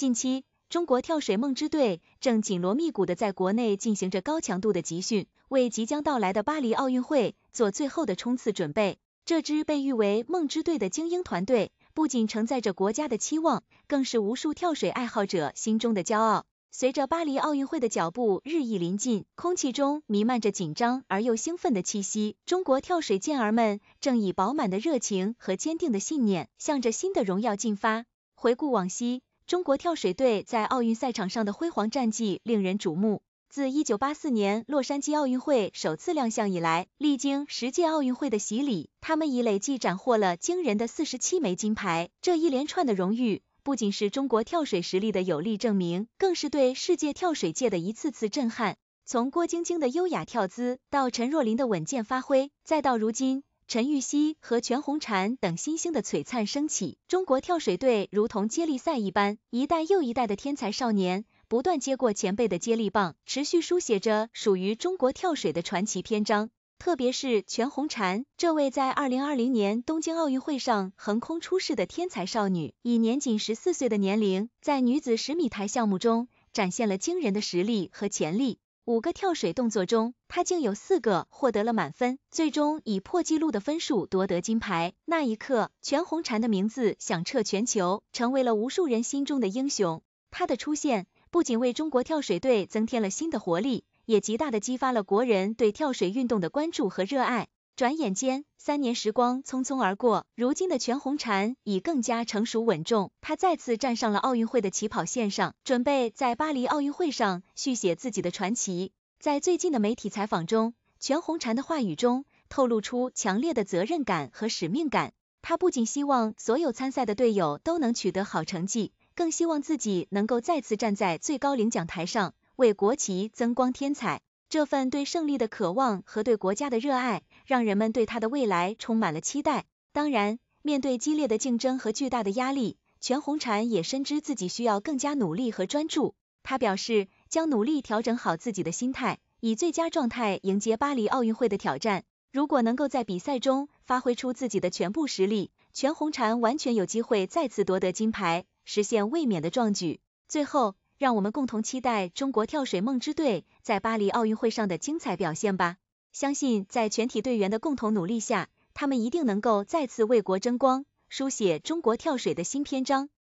近期，中国跳水梦之队正紧锣密鼓的在国内进行着高强度的集训，为即将到来的巴黎奥运会做最后的冲刺准备。这支被誉为“梦之队”的精英团队，不仅承载着国家的期望，更是无数跳水爱好者心中的骄傲。随着巴黎奥运会的脚步日益临近，空气中弥漫着紧张而又兴奋的气息。中国跳水健儿们正以饱满的热情和坚定的信念，向着新的荣耀进发。回顾往昔，中国跳水队在奥运赛场上的辉煌战绩令人瞩目。自1984年洛杉矶奥运会首次亮相以来，历经十届奥运会的洗礼，他们已累计斩获了惊人的47枚金牌。这一连串的荣誉，不仅是中国跳水实力的有力证明，更是对世界跳水界的一次次震撼。从郭晶晶的优雅跳姿，到陈若琳的稳健发挥，再到如今，陈芋汐和全红婵等新星的璀璨升起，中国跳水队如同接力赛一般，一代又一代的天才少年不断接过前辈的接力棒，持续书写着属于中国跳水的传奇篇章。特别是全红婵，这位在二零二零年东京奥运会上横空出世的天才少女，以年仅十四岁的年龄，在女子十米台项目中展现了惊人的实力和潜力。五个跳水动作中，他竟有四个获得了满分，最终以破纪录的分数夺得金牌。那一刻，全红婵的名字响彻全球，成为了无数人心中的英雄。他的出现，不仅为中国跳水队增添了新的活力，也极大的激发了国人对跳水运动的关注和热爱。转眼间，三年时光匆匆而过，如今的全红婵已更加成熟稳重。她再次站上了奥运会的起跑线上，准备在巴黎奥运会上续写自己的传奇。在最近的媒体采访中，全红婵的话语中透露出强烈的责任感和使命感。她不仅希望所有参赛的队友都能取得好成绩，更希望自己能够再次站在最高领奖台上，为国旗增光添彩。这份对胜利的渴望和对国家的热爱，让人们对他的未来充满了期待。当然，面对激烈的竞争和巨大的压力，全红婵也深知自己需要更加努力和专注。他表示，将努力调整好自己的心态，以最佳状态迎接巴黎奥运会的挑战。如果能够在比赛中发挥出自己的全部实力，全红婵完全有机会再次夺得金牌，实现卫冕的壮举。最后，让我们共同期待中国跳水梦之队在巴黎奥运会上的精彩表现吧！相信在全体队员的共同努力下，他们一定能够再次为国争光，书写中国跳水的新篇章。